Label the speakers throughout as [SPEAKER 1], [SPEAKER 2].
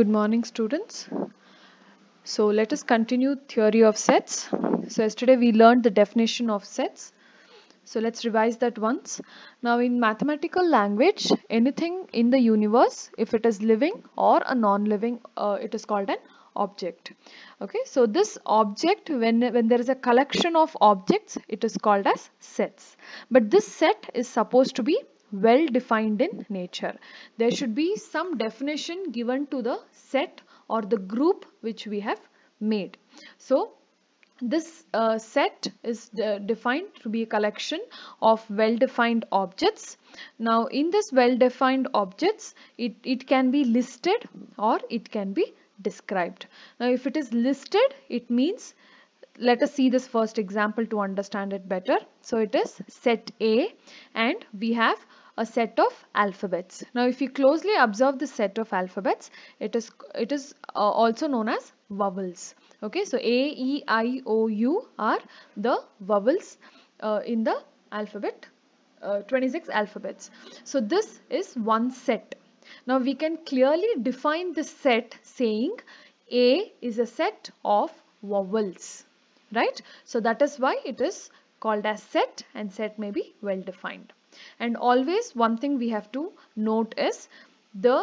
[SPEAKER 1] Good morning students. So let us continue theory of sets. So yesterday we learned the definition of sets. So let's revise that once. Now in mathematical language, anything in the universe, if it is living or a non-living, uh, it is called an object. Okay, so this object, when, when there is a collection of objects, it is called as sets. But this set is supposed to be well defined in nature. There should be some definition given to the set or the group which we have made. So this uh, set is uh, defined to be a collection of well-defined objects. Now in this well-defined objects, it, it can be listed or it can be described. Now if it is listed, it means let us see this first example to understand it better. So it is set A and we have a set of alphabets. Now if you closely observe the set of alphabets, it is, it is uh, also known as vowels. Okay, so A, E, I, O, U are the vowels uh, in the alphabet, uh, 26 alphabets. So this is one set. Now we can clearly define the set saying A is a set of vowels right? So that is why it is called as set and set may be well defined. And always one thing we have to note is the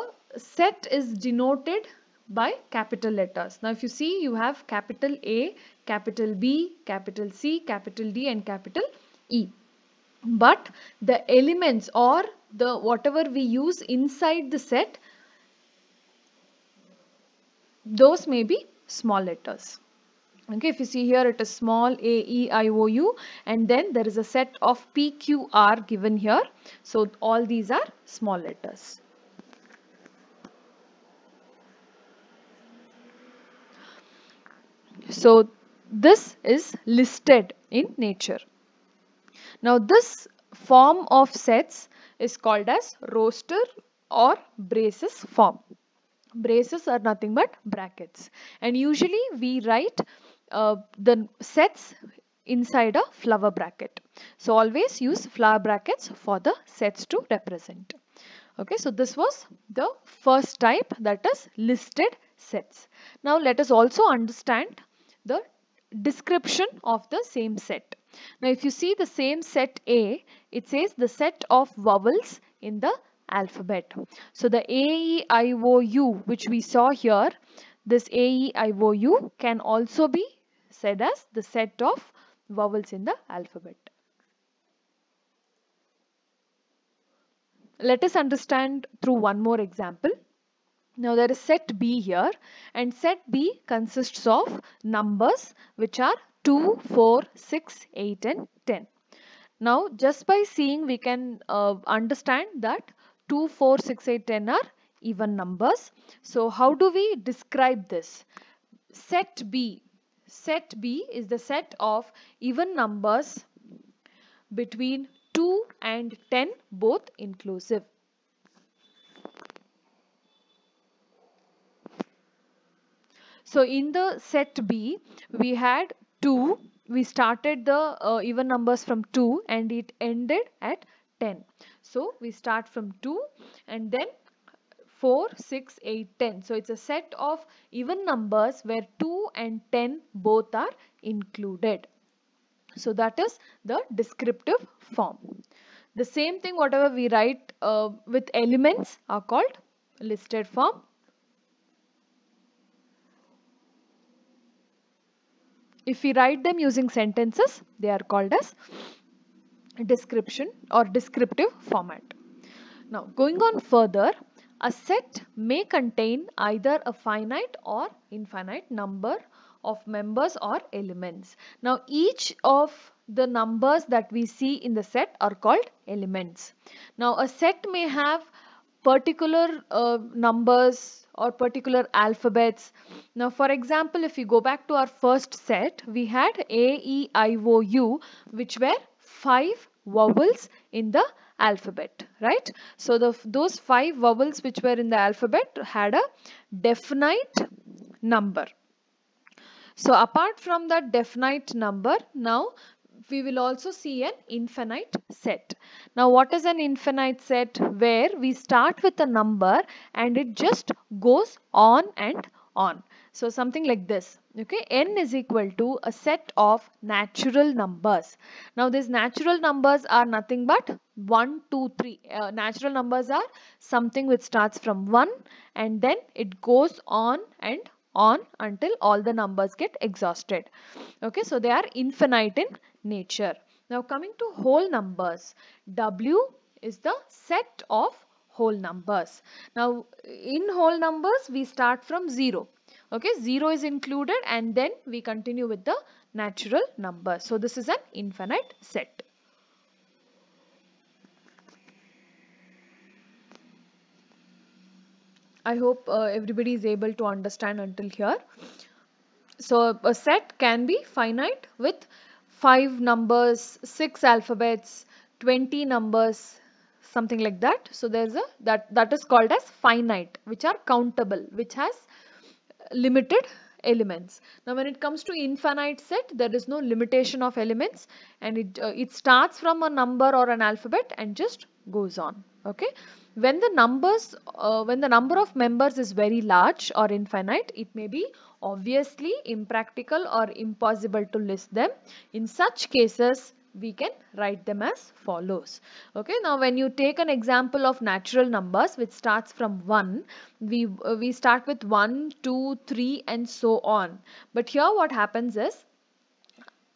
[SPEAKER 1] set is denoted by capital letters. Now if you see you have capital A, capital B, capital C, capital D and capital E. But the elements or the whatever we use inside the set, those may be small letters. Okay, if you see here it is small a, e, i, o, u and then there is a set of p, q, r given here. So all these are small letters. So this is listed in nature. Now this form of sets is called as roster or braces form. Braces are nothing but brackets and usually we write uh, the sets inside a flower bracket. So always use flower brackets for the sets to represent. Okay, so this was the first type that is listed sets. Now let us also understand the description of the same set. Now if you see the same set A, it says the set of vowels in the alphabet. So the A, E, I, O, U which we saw here, this A, E, I, O, U can also be said as the set of vowels in the alphabet. Let us understand through one more example. Now there is set B here and set B consists of numbers which are 2, 4, 6, 8 and 10. Now just by seeing we can uh, understand that 2, 4, 6, 8, 10 are even numbers. So how do we describe this? Set B Set B is the set of even numbers between 2 and 10 both inclusive. So in the set B, we had 2, we started the uh, even numbers from 2 and it ended at 10. So we start from 2 and then 4, 6, 8, 10. So it's a set of even numbers where 2 and 10 both are included. So that is the descriptive form. The same thing whatever we write uh, with elements are called listed form. If we write them using sentences, they are called as description or descriptive format. Now going on further, a set may contain either a finite or infinite number of members or elements. Now each of the numbers that we see in the set are called elements. Now a set may have particular uh, numbers or particular alphabets. Now for example if we go back to our first set we had A, E, I, O, U which were 5 vowels in the alphabet, right? So the, those five vowels which were in the alphabet had a definite number. So apart from that definite number, now we will also see an infinite set. Now what is an infinite set? Where we start with a number and it just goes on and on. So something like this, okay, n is equal to a set of natural numbers. Now these natural numbers are nothing but 1, 2, 3. Uh, natural numbers are something which starts from 1 and then it goes on and on until all the numbers get exhausted. Okay, so they are infinite in nature. Now coming to whole numbers, W is the set of whole numbers. Now in whole numbers we start from 0 Okay, 0 is included and then we continue with the natural number. So this is an infinite set. I hope uh, everybody is able to understand until here. So a set can be finite with 5 numbers, 6 alphabets, 20 numbers, something like that. So there's a that that is called as finite, which are countable, which has limited elements. Now when it comes to infinite set there is no limitation of elements and it, uh, it starts from a number or an alphabet and just goes on okay. When the numbers uh, when the number of members is very large or infinite it may be obviously impractical or impossible to list them. In such cases we can write them as follows. Okay, now when you take an example of natural numbers which starts from 1, we, uh, we start with 1, 2, 3 and so on. But here what happens is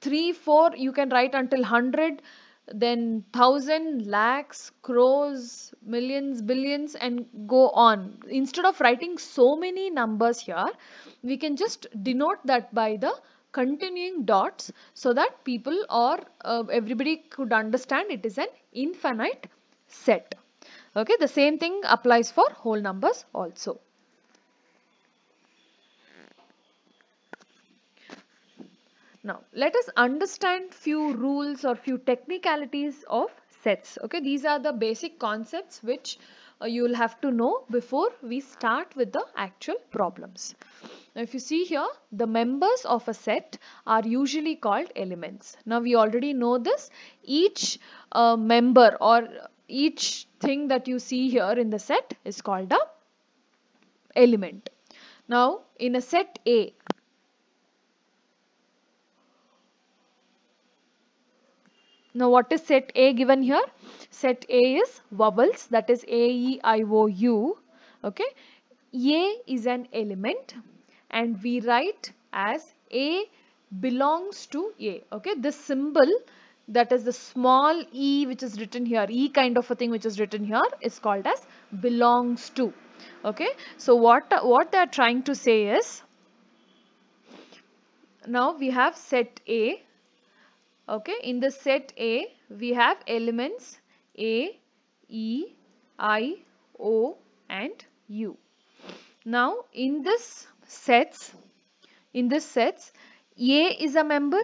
[SPEAKER 1] 3, 4 you can write until 100 then thousand lakhs crores millions billions and go on instead of writing so many numbers here we can just denote that by the continuing dots so that people or uh, everybody could understand it is an infinite set. Okay, the same thing applies for whole numbers also. Now, let us understand few rules or few technicalities of sets. Okay, these are the basic concepts which uh, you will have to know before we start with the actual problems. Now if you see here, the members of a set are usually called elements. Now we already know this. Each uh, member or each thing that you see here in the set is called a element. Now in a set A, Now what is set A given here? Set A is vowels that is A, E, I, O, U. Okay. A is an element and we write as A belongs to A. Okay, this symbol that is the small e which is written here, e kind of a thing which is written here is called as belongs to. Okay, so what, what they are trying to say is, now we have set A. Okay, in the set A, we have elements A, E, I, O and U. Now in this sets. In this sets, A is a member,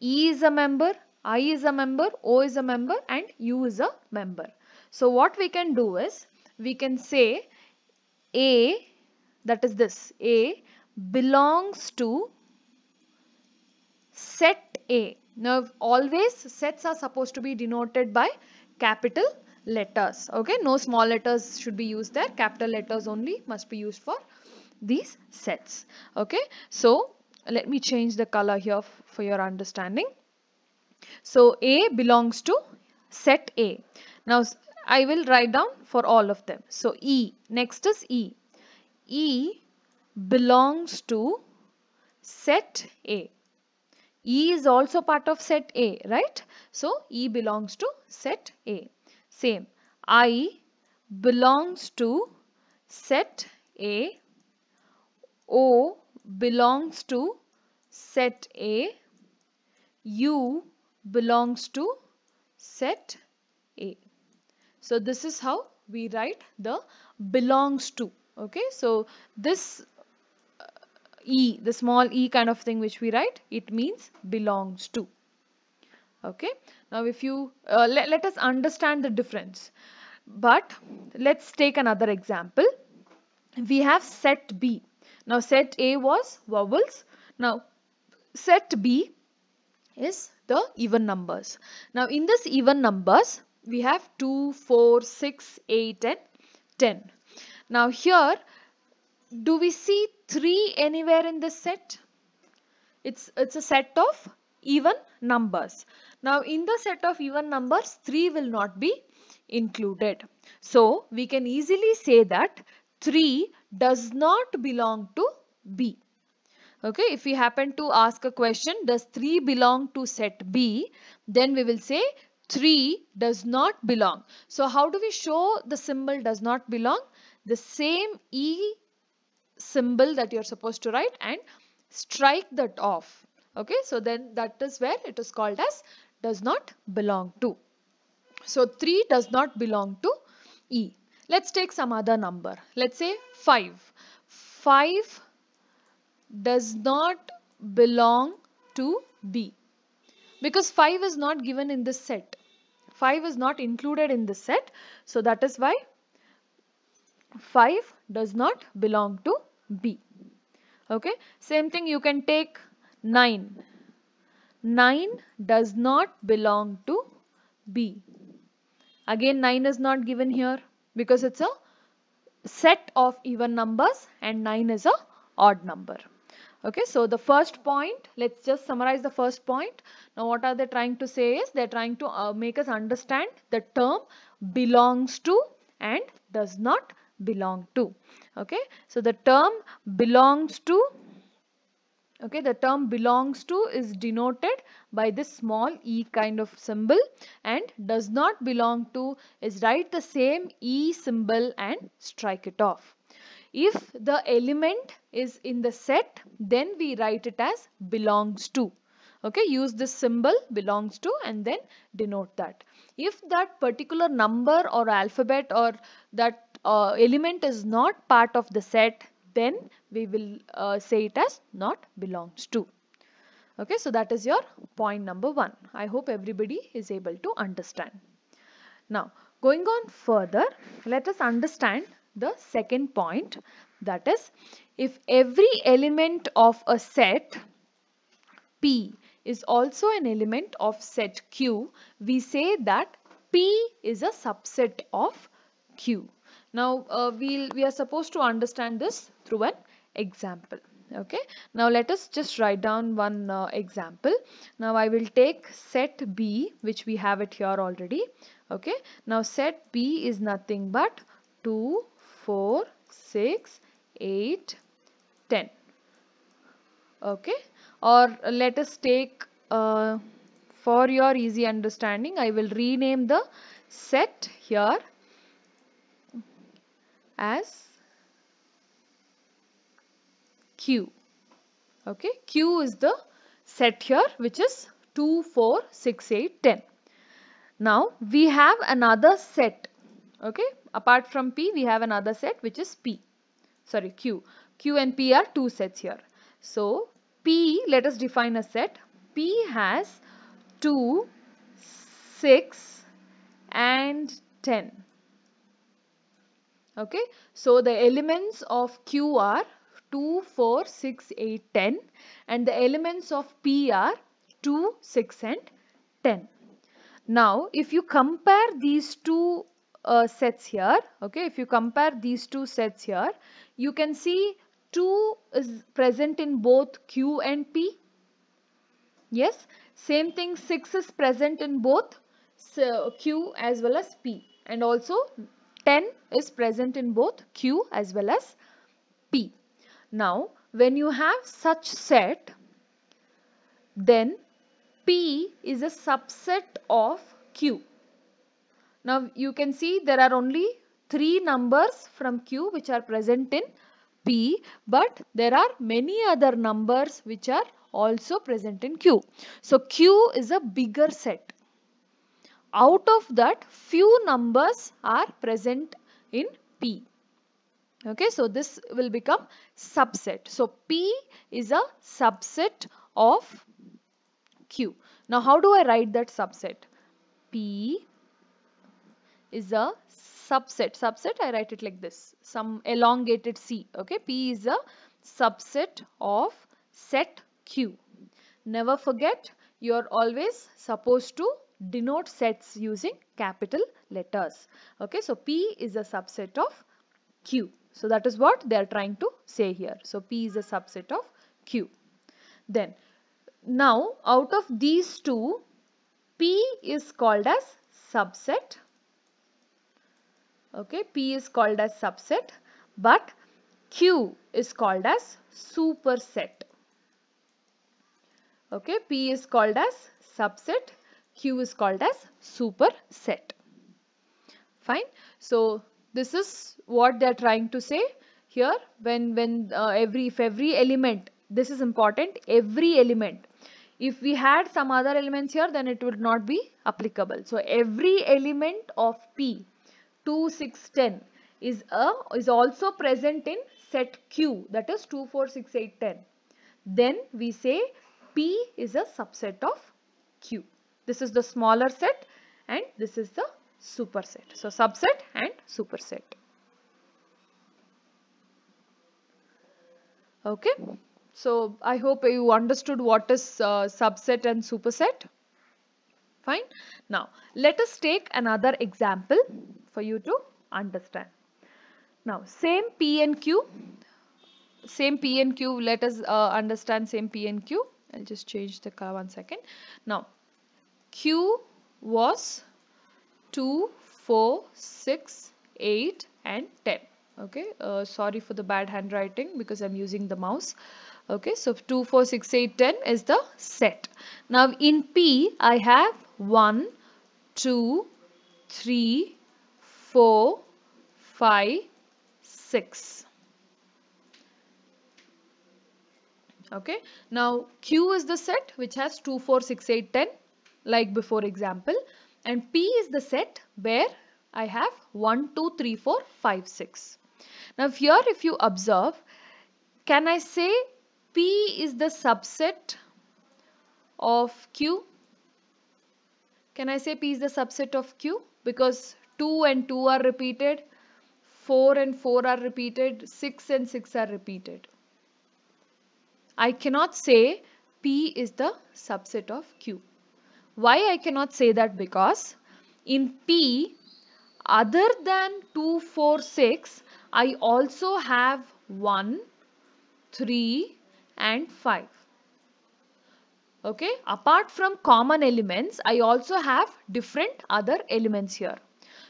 [SPEAKER 1] E is a member, I is a member, O is a member and U is a member. So what we can do is, we can say A, that is this, A belongs to set A. Now always sets are supposed to be denoted by capital letters okay no small letters should be used there capital letters only must be used for these sets okay so let me change the color here for your understanding so a belongs to set a now i will write down for all of them so e next is e e belongs to set a e is also part of set a right so e belongs to set a same i belongs to set a O belongs to set A, U belongs to set A. So this is how we write the belongs to. Okay, so this uh, E, the small e kind of thing which we write, it means belongs to. Okay, now if you, uh, let us understand the difference. But let's take another example. We have set B now set A was vowels. Now set B is the even numbers. Now in this even numbers we have 2, 4, 6, 8 and 10. Now here do we see 3 anywhere in this set? It's, it's a set of even numbers. Now in the set of even numbers 3 will not be included. So we can easily say that 3 does not belong to B. Okay, if we happen to ask a question, does 3 belong to set B? Then we will say 3 does not belong. So how do we show the symbol does not belong? The same E symbol that you're supposed to write and strike that off. Okay, so then that is where it is called as does not belong to. So 3 does not belong to E. Let's take some other number. Let's say 5. 5 does not belong to B because 5 is not given in the set. 5 is not included in the set. So that is why 5 does not belong to B. Okay. Same thing you can take 9. 9 does not belong to B. Again 9 is not given here because it's a set of even numbers and 9 is a odd number. Okay, so the first point, let's just summarize the first point. Now what are they trying to say is they're trying to uh, make us understand the term belongs to and does not belong to. Okay, so the term belongs to okay the term belongs to is denoted by this small e kind of symbol and does not belong to is write the same e symbol and strike it off if the element is in the set then we write it as belongs to okay use this symbol belongs to and then denote that if that particular number or alphabet or that uh, element is not part of the set then we will uh, say it as not belongs to. Okay, so that is your point number one. I hope everybody is able to understand. Now, going on further, let us understand the second point that is if every element of a set P is also an element of set Q, we say that P is a subset of Q. Now uh, we we'll, we are supposed to understand this through an example. Okay. Now let us just write down one uh, example. Now I will take set B which we have it here already. Okay. Now set B is nothing but 2, 4, 6, 8, 10. Okay. Or uh, let us take uh, for your easy understanding I will rename the set here as Q. Okay, Q is the set here which is 2, 4, 6, 8, 10. Now we have another set. Okay, apart from P we have another set which is P. Sorry, Q. Q and P are two sets here. So P, let us define a set. P has 2, 6 and 10 okay so the elements of q are 2 4 6 8 10 and the elements of p are 2 6 and 10 now if you compare these two uh, sets here okay if you compare these two sets here you can see 2 is present in both q and p yes same thing 6 is present in both q as well as p and also 10 is present in both Q as well as P. Now, when you have such set, then P is a subset of Q. Now, you can see there are only three numbers from Q which are present in P, but there are many other numbers which are also present in Q. So, Q is a bigger set out of that few numbers are present in P. Okay, so this will become subset. So P is a subset of Q. Now how do I write that subset? P is a subset. Subset I write it like this. Some elongated C. Okay, P is a subset of set Q. Never forget you are always supposed to denote sets using capital letters. Okay, so P is a subset of Q. So that is what they are trying to say here. So P is a subset of Q. Then now out of these two, P is called as subset. Okay, P is called as subset, but Q is called as superset. Okay, P is called as subset Q is called as superset. Fine. So this is what they are trying to say here when when uh, every if every element this is important every element if we had some other elements here then it would not be applicable so every element of p 2 6 10 is a is also present in set q that is 2 4 6 8 10 then we say p is a subset of q this is the smaller set and this is the superset. So subset and superset. Okay. So I hope you understood what is uh, subset and superset. Fine. Now let us take another example for you to understand. Now same P and Q, same P and Q, let us uh, understand same P and Q. I'll just change the car one second. Now Q was 2, 4, 6, 8 and 10. Okay, uh, sorry for the bad handwriting because I'm using the mouse. Okay, so 2, 4, 6, 8, 10 is the set. Now in P I have 1, 2, 3, 4, 5, 6. Okay, now Q is the set which has 2, 4, 6, 8, 10 like before example and P is the set where I have 1, 2, 3, 4, 5, 6. Now here if you observe, can I say P is the subset of Q? Can I say P is the subset of Q? Because 2 and 2 are repeated, 4 and 4 are repeated, 6 and 6 are repeated. I cannot say P is the subset of Q. Why I cannot say that because in P other than 2, 4, 6 I also have 1, 3 and 5. Okay, apart from common elements, I also have different other elements here.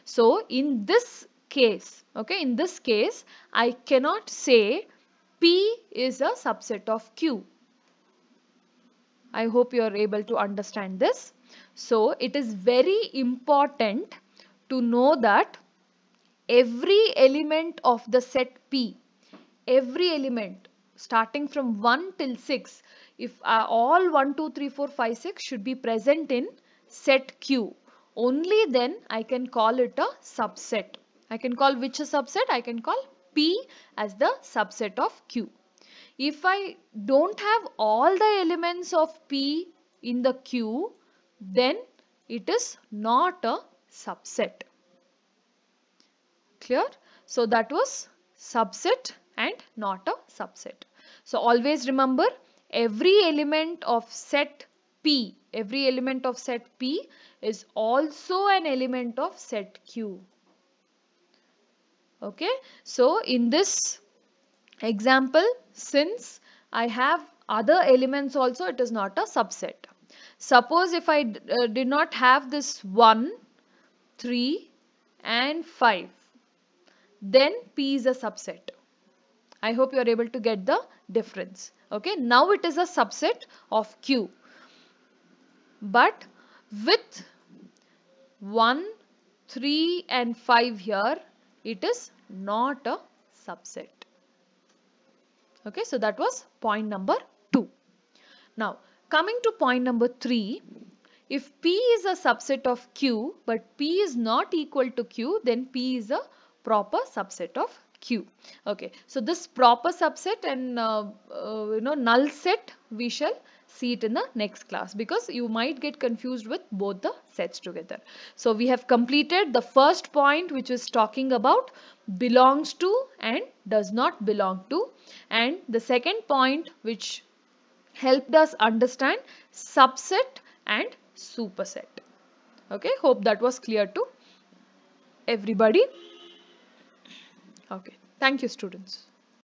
[SPEAKER 1] So, in this case, okay, in this case, I cannot say P is a subset of Q I hope you are able to understand this. So it is very important to know that every element of the set P, every element starting from 1 till 6, if uh, all 1, 2, 3, 4, 5, 6 should be present in set Q. Only then I can call it a subset. I can call which a subset? I can call P as the subset of Q if I don't have all the elements of P in the Q, then it is not a subset. Clear? So that was subset and not a subset. So always remember every element of set P, every element of set P is also an element of set Q. Okay, so in this Example, since I have other elements also, it is not a subset. Suppose if I uh, did not have this 1, 3 and 5, then P is a subset. I hope you are able to get the difference. Okay, now it is a subset of Q. But with 1, 3 and 5 here, it is not a subset. Okay, so that was point number 2. Now, coming to point number 3, if P is a subset of Q, but P is not equal to Q, then P is a proper subset of Q. Okay, so this proper subset and uh, uh, you know null set we shall see it in the next class because you might get confused with both the sets together. So we have completed the first point which is talking about belongs to and does not belong to and the second point which helped us understand subset and superset. Okay, hope that was clear to everybody. Okay, thank you students.